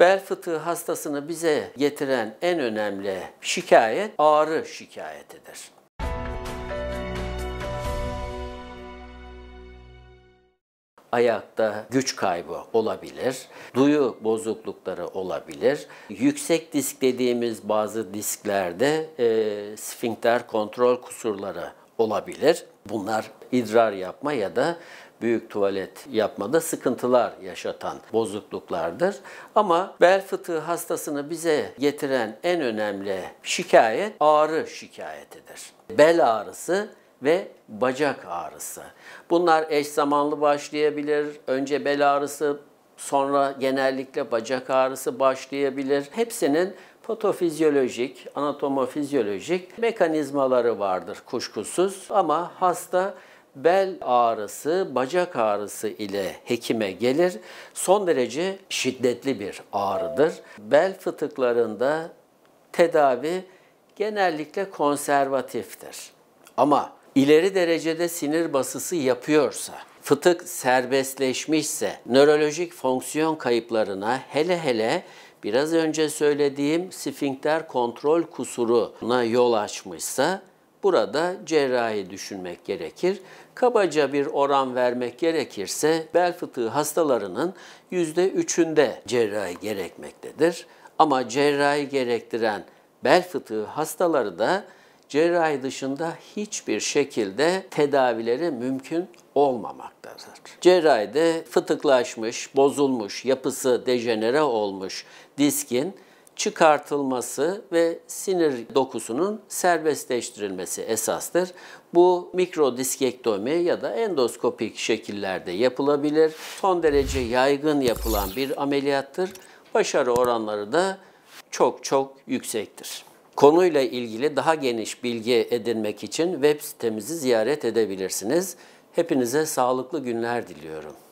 Bel fıtığı hastasını bize getiren en önemli şikayet ağrı şikayetidir. ayakta güç kaybı olabilir, duyu bozuklukları olabilir. Yüksek disk dediğimiz bazı disklerde e, sfinkter kontrol kusurları olabilir. Bunlar idrar yapma ya da büyük tuvalet yapmada sıkıntılar yaşatan bozukluklardır. Ama bel fıtığı hastasını bize getiren en önemli şikayet ağrı şikayetidir. Bel ağrısı ve bacak ağrısı. Bunlar eş zamanlı başlayabilir. Önce bel ağrısı Sonra genellikle bacak ağrısı başlayabilir. Hepsinin patofizyolojik, anatomofizyolojik mekanizmaları vardır kuşkusuz. Ama hasta bel ağrısı, bacak ağrısı ile hekime gelir. Son derece şiddetli bir ağrıdır. Bel fıtıklarında tedavi genellikle konservatiftir. Ama ileri derecede sinir basısı yapıyorsa fıtık serbestleşmişse nörolojik fonksiyon kayıplarına hele hele biraz önce söylediğim sifinkter kontrol kusuruna yol açmışsa burada cerrahi düşünmek gerekir. Kabaca bir oran vermek gerekirse bel fıtığı hastalarının %3'ünde cerrahi gerekmektedir. Ama cerrahi gerektiren bel fıtığı hastaları da cerrahi dışında hiçbir şekilde tedavileri mümkün olmamaktadır. Cerrahide fıtıklaşmış, bozulmuş, yapısı dejenere olmuş diskin çıkartılması ve sinir dokusunun serbestleştirilmesi esastır. Bu mikrodiskektomi ya da endoskopik şekillerde yapılabilir. Son derece yaygın yapılan bir ameliyattır. Başarı oranları da çok çok yüksektir. Konuyla ilgili daha geniş bilgi edinmek için web sitemizi ziyaret edebilirsiniz. Hepinize sağlıklı günler diliyorum.